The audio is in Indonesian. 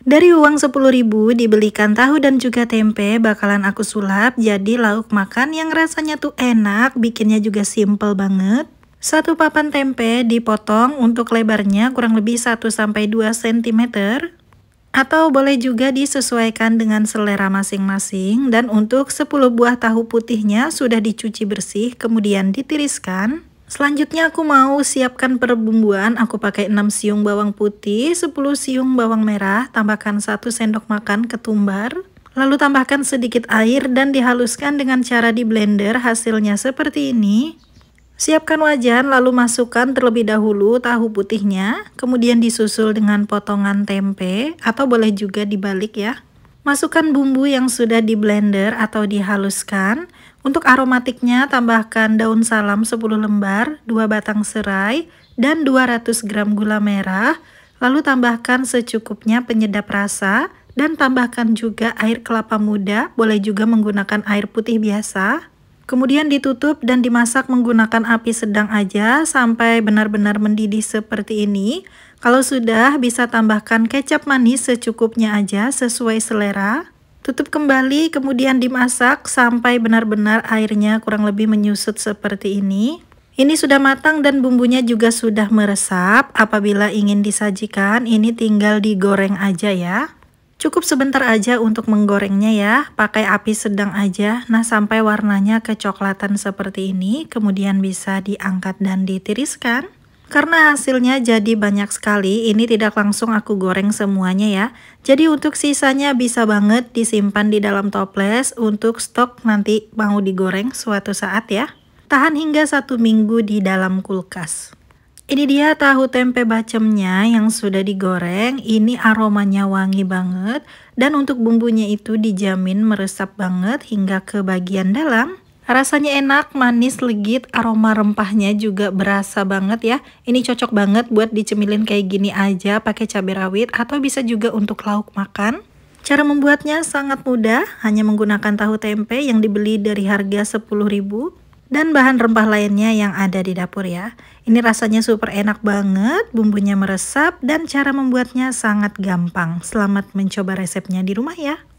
Dari uang ribu dibelikan tahu dan juga tempe bakalan aku sulap jadi lauk makan yang rasanya tuh enak, bikinnya juga simple banget. Satu papan tempe dipotong untuk lebarnya kurang lebih 1-2 cm. Atau boleh juga disesuaikan dengan selera masing-masing dan untuk 10 buah tahu putihnya sudah dicuci bersih kemudian ditiriskan. Selanjutnya aku mau siapkan perbumbuan. Aku pakai 6 siung bawang putih, 10 siung bawang merah, tambahkan 1 sendok makan ketumbar. Lalu tambahkan sedikit air dan dihaluskan dengan cara di blender. Hasilnya seperti ini. Siapkan wajan lalu masukkan terlebih dahulu tahu putihnya, kemudian disusul dengan potongan tempe atau boleh juga dibalik ya. Masukkan bumbu yang sudah di blender atau dihaluskan. Untuk aromatiknya tambahkan daun salam 10 lembar, 2 batang serai, dan 200 gram gula merah, lalu tambahkan secukupnya penyedap rasa, dan tambahkan juga air kelapa muda, boleh juga menggunakan air putih biasa. Kemudian ditutup dan dimasak menggunakan api sedang aja sampai benar-benar mendidih seperti ini. Kalau sudah bisa tambahkan kecap manis secukupnya aja sesuai selera. Tutup kembali kemudian dimasak sampai benar-benar airnya kurang lebih menyusut seperti ini. Ini sudah matang dan bumbunya juga sudah meresap. Apabila ingin disajikan, ini tinggal digoreng aja ya. Cukup sebentar aja untuk menggorengnya ya, pakai api sedang aja. Nah, sampai warnanya kecoklatan seperti ini, kemudian bisa diangkat dan ditiriskan. Karena hasilnya jadi banyak sekali, ini tidak langsung aku goreng semuanya ya. Jadi untuk sisanya bisa banget disimpan di dalam toples untuk stok nanti mau digoreng suatu saat ya. Tahan hingga satu minggu di dalam kulkas. Ini dia tahu tempe bacemnya yang sudah digoreng. Ini aromanya wangi banget dan untuk bumbunya itu dijamin meresap banget hingga ke bagian dalam. Rasanya enak, manis, legit, aroma rempahnya juga berasa banget ya. Ini cocok banget buat dicemilin kayak gini aja pakai cabai rawit atau bisa juga untuk lauk makan. Cara membuatnya sangat mudah, hanya menggunakan tahu tempe yang dibeli dari harga rp 10.000 dan bahan rempah lainnya yang ada di dapur ya. Ini rasanya super enak banget, bumbunya meresap dan cara membuatnya sangat gampang. Selamat mencoba resepnya di rumah ya.